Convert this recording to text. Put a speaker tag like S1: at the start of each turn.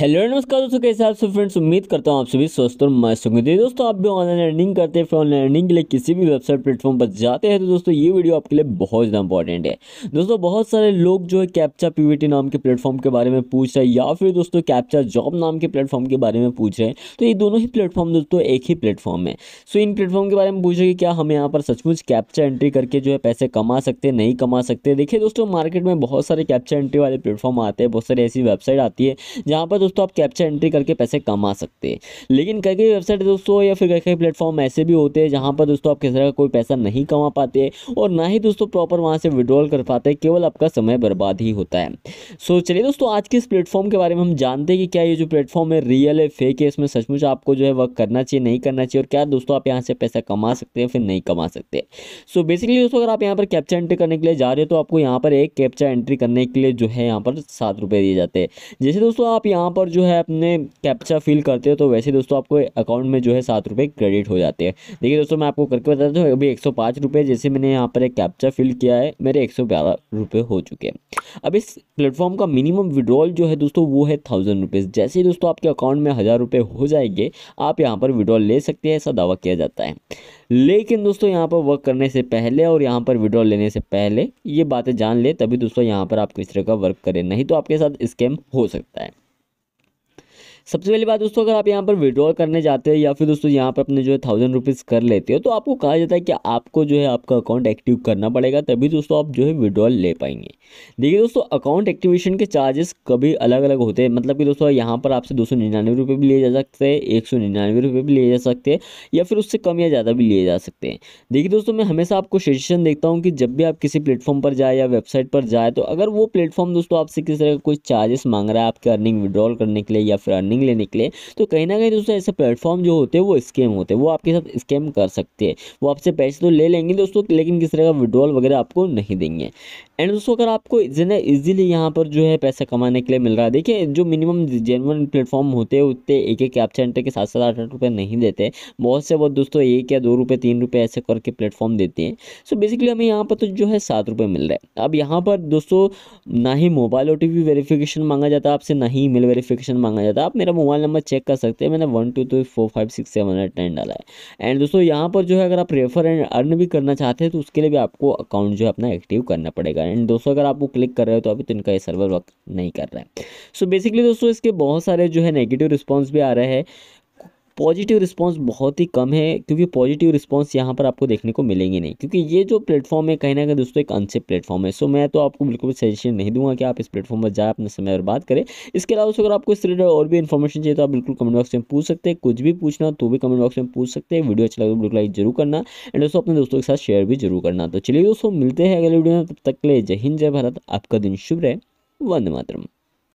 S1: hello नमस्कार दोस्तों कैसे आप सब फ्रेंड्स उम्मीद करता हूँ आप सभी स्वस्थ और मस्त होंगे दोस्तों आप भी ऑनलाइन अर्निंग करते हैं फिर ऑनलाइन अर्निंग के लिए किसी भी वेबसाइट प्लेटफॉर्म पर जाते हैं तो दोस्तों ये वीडियो आपके लिए बहुत ज़्यादा इंपॉर्टेंट है दोस्तों बहुत सारे लोग जो है कैप्चा पी नाम के प्लेटफॉर्म के बारे में पूछ रहे हैं या फिर दोस्तों कैप्चा जॉब नाम के प्लेटफॉर्म के बारे में पूछ रहे हैं तो ये दोनों ही प्लेटफॉर्म दोस्तों एक ही प्लेटफॉर्म है सो इन प्लेटफॉर्म के बारे में पूछ रहे क्या हम यहाँ पर सचमुच कैप्चा एंट्री करके जो है पैसे कमा सकते नहीं कमा सकते देखिए दोस्तों मार्केट में बहुत सारे कैप्चा एंट्री वाले प्लेटफॉर्म आते हैं बहुत सारी ऐसी वेबसाइट आती है जहाँ पर दोस्तों आप कैप्चा एंट्री करके पैसे कमा सकते हैं लेकिन कई कई वेबसाइट दोस्तों या फिर कई कई प्लेटफॉर्म ऐसे भी होते हैं जहाँ पर दोस्तों आप किसी तरह का कोई पैसा नहीं कमा पाते और ना ही दोस्तों प्रॉपर वहाँ से विड्रॉल कर पाते केवल आपका समय बर्बाद ही होता है सो चलिए दोस्तों आज के इस प्लेटफॉर्म के बारे में हम जानते हैं कि क्या ये जो प्लेटफॉर्म है रियल है फेक है इसमें सचमुच आपको जो है वर्क करना चाहिए नहीं करना चाहिए और क्या दोस्तों आप यहाँ से पैसा कमा सकते हैं फिर नहीं कमा सकते सो बेसिकली दोस्तों अगर आप यहाँ पर कैप्चा एंट्री करने के लिए जा रहे हो तो आपको यहाँ पर एक कैप्चर एंट्री करने के लिए जो है यहाँ पर सात रुपये दिए जाते हैं जैसे दोस्तों आप यहाँ पर जो है अपने कैप्चा फिल करते हो तो वैसे दोस्तों आपको अकाउंट में जो है सात रुपये क्रेडिट हो जाते हैं देखिए दोस्तों मैं आपको करके बता दूँ अभी एक सौ पाँच जैसे मैंने यहाँ पर एक कैप्चा फिल किया है मेरे एक सौ हो चुके हैं अब इस प्लेटफॉर्म का मिनिमम विड्रॉल जो है दोस्तों वो है थाउजेंड रुपीज़ जैसे ही दोस्तों आपके अकाउंट में हज़ार रुपये हो जाएंगे आप यहाँ पर विड्रॉल ले सकते हैं ऐसा दावा किया जाता है लेकिन दोस्तों यहाँ पर वर्क करने से पहले और यहाँ पर विड्रॉल लेने से पहले ये बातें जान ले तभी दोस्तों यहाँ पर आप किस तरह का वर्क करें नहीं तो आपके साथ स्कैम हो सकता है सबसे पहली बात दोस्तों अगर आप यहाँ पर विड्रॉल करने जाते हैं या फिर दोस्तों यहाँ पर अपने जो है थाउजेंड रुपीज़ कर लेते हो तो आपको कहा जाता है कि आपको जो है आपका अकाउंट एक्टिव करना पड़ेगा तभी दोस्तों आप जो है विड्रॉल ले पाएंगे देखिए दोस्तों अकाउंट एक्टिवेशन के चार्जेस कभी अलग अलग होते हैं मतलब कि दोस्तों यहाँ पर आपसे दो सौ निन्यानवे रुपये भी लिए जा सकते हैं एक सौ निन्यानवे रुपये भी लिए जा सकते हैं या फिर उससे कम या ज़्यादा भी लिए जा सकते हैं देखिए दोस्तों मैं हमेशा आपको सजेशन देखता हूँ कि जब भी आप किसी प्लेटफॉर्म पर जाए या वेबसाइट पर जाए तो अगर वो प्लेटफॉर्म दोस्तों आपसे किसी तरह का कोई चार्जेस मांग रहा है आपके अर्निंग विड्रॉल करने के लिए या फिर अर्निंग अर्निंग लेने के लिए तो कहीं ना कहीं दोस्तों ऐसे प्लेटफॉर्म जो होते हैं वो स्कैम होते हैं वो आपके साथ स्कैम कर सकते हैं वो आपसे पैसे तो ले लेंगे दोस्तों लेकिन किस तरह का विड्रॉल वगैरह आपको नहीं देंगे एंड दोस्तों अगर आपको जिन्हें ईजिली यहाँ पर जो है पैसा कमाने के लिए मिल रहा है देखिए जो मिनिमम जेनवन प्लेटफॉर्म होते हैं उतने एक एक ऐप सेंटर के साथ साथ आठ आठ रुपये नहीं देते बहुत से बहुत दोस्तों एक या दो रुपये तीन रुपये ऐसे करके प्लेटफॉर्म देते हैं सो बेसिकली हमें यहाँ पर तो जो है सात रुपये मिल रहा है अब यहाँ पर दोस्तों ना ही मोबाइल ओ टी वेरिफिकेशन मांगा जाता है आपसे ना ही ईमेल वेरिफिकेशन मांगा जाता है आप मेरा मेरा मोबाइल नंबर चेक कर सकते हैं मैंने one two three four five six seven eight nine डाला है एंड दोस्तों यहाँ पर जो है अगर आप रेफर एंड अर्न भी करना चाहते हैं तो उसके लिए भी आपको अकाउंट जो है अपना एक्टिव करना पड़ेगा एंड दोस्तों अगर आप वो क्लिक कर रहे हो तो अभी तो इनका ये सर्वर वर्क नहीं कर रहा है सो so बेसिकली दोस्तों इसके बहुत सारे जो है नेगेटिव रिस्पॉन्स भी आ रहे हैं पॉजिटिव रिस्पॉन्स बहुत ही कम है क्योंकि पॉजिटिव रिस्पॉन्स यहाँ पर आपको देखने को मिलेंगे नहीं क्योंकि ये जो प्लेटफॉर्म है कहीं ना कहीं दोस्तों एक अनसेफ प्लेटफॉर्म है सो मैं तो आपको बिल्कुल सजेशन नहीं दूंगा कि आप इस प्लेटफॉर्म पर जाए अपने समय पर बात करें इसके अलावा अगर आपको इस रिलेटेड और भी इन्फॉर्मेशन चाहिए तो आप बिल्कुल कमेंट बॉक्स में पूछ सकते हैं कुछ भी पूछना तो भी कमेंट बॉक्स में पूछ सकते हैं वीडियो अच्छा लगे तो बिल्कुल लाइक जरूर करना एंड दोस्तों अपने दोस्तों के साथ शेयर भी जरूर करना तो चलिए दोस्तों मिलते हैं अगले वीडियो में तब तक ले जय हिंद जय भारत आपका दिन शुभ रहे वंदे मातरम